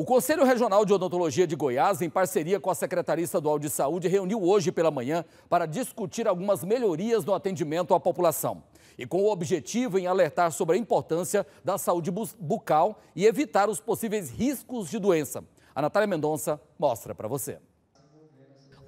O Conselho Regional de Odontologia de Goiás, em parceria com a Secretaria Estadual de Saúde, reuniu hoje pela manhã para discutir algumas melhorias no atendimento à população. E com o objetivo em alertar sobre a importância da saúde bucal e evitar os possíveis riscos de doença. A Natália Mendonça mostra para você.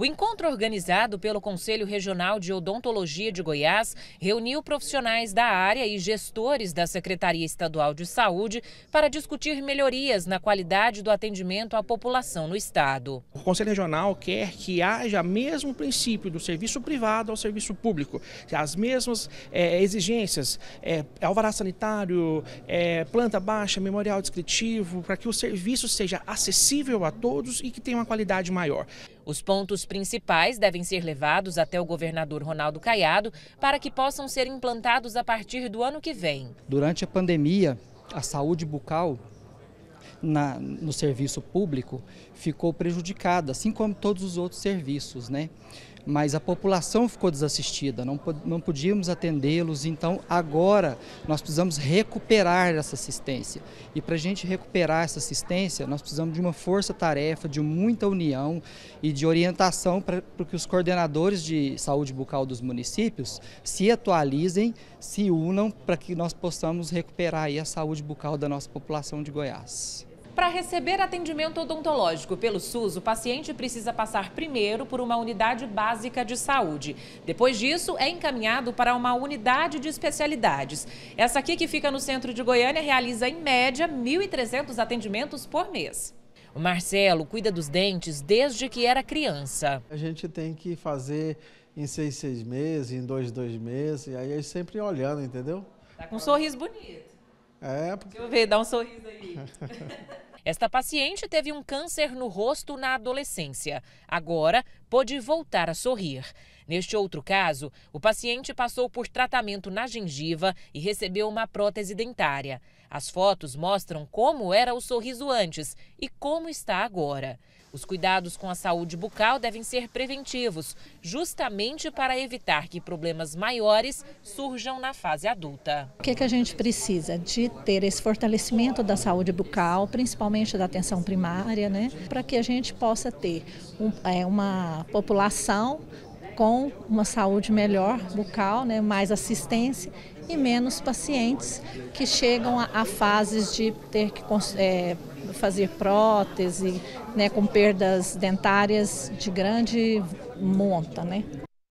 O encontro organizado pelo Conselho Regional de Odontologia de Goiás reuniu profissionais da área e gestores da Secretaria Estadual de Saúde para discutir melhorias na qualidade do atendimento à população no estado. O Conselho Regional quer que haja o mesmo princípio do serviço privado ao serviço público, as mesmas é, exigências, é, alvará sanitário, é, planta baixa, memorial descritivo, para que o serviço seja acessível a todos e que tenha uma qualidade maior. Os pontos principais devem ser levados até o governador Ronaldo Caiado para que possam ser implantados a partir do ano que vem. Durante a pandemia, a saúde bucal na, no serviço público ficou prejudicada, assim como todos os outros serviços, né? mas a população ficou desassistida, não, não podíamos atendê-los, então agora nós precisamos recuperar essa assistência. E para a gente recuperar essa assistência, nós precisamos de uma força-tarefa, de muita união e de orientação para, para que os coordenadores de saúde bucal dos municípios se atualizem, se unam para que nós possamos recuperar a saúde bucal da nossa população de Goiás. Para receber atendimento odontológico pelo SUS, o paciente precisa passar primeiro por uma unidade básica de saúde. Depois disso, é encaminhado para uma unidade de especialidades. Essa aqui, que fica no centro de Goiânia, realiza em média 1.300 atendimentos por mês. O Marcelo cuida dos dentes desde que era criança. A gente tem que fazer em seis, seis meses, em dois, dois meses, e aí é sempre olhando, entendeu? Tá com um sorriso bonito. É, porque... Deixa eu ver, dá um sorriso aí. Esta paciente teve um câncer no rosto na adolescência. Agora pôde voltar a sorrir. Neste outro caso, o paciente passou por tratamento na gengiva e recebeu uma prótese dentária. As fotos mostram como era o sorriso antes e como está agora. Os cuidados com a saúde bucal devem ser preventivos, justamente para evitar que problemas maiores surjam na fase adulta. O que, que a gente precisa? De ter esse fortalecimento da saúde bucal, principalmente da atenção primária, né? para que a gente possa ter um, é, uma população com uma saúde melhor bucal, né? mais assistência e menos pacientes que chegam a, a fases de ter que é, fazer prótese, né, com perdas dentárias de grande monta, né?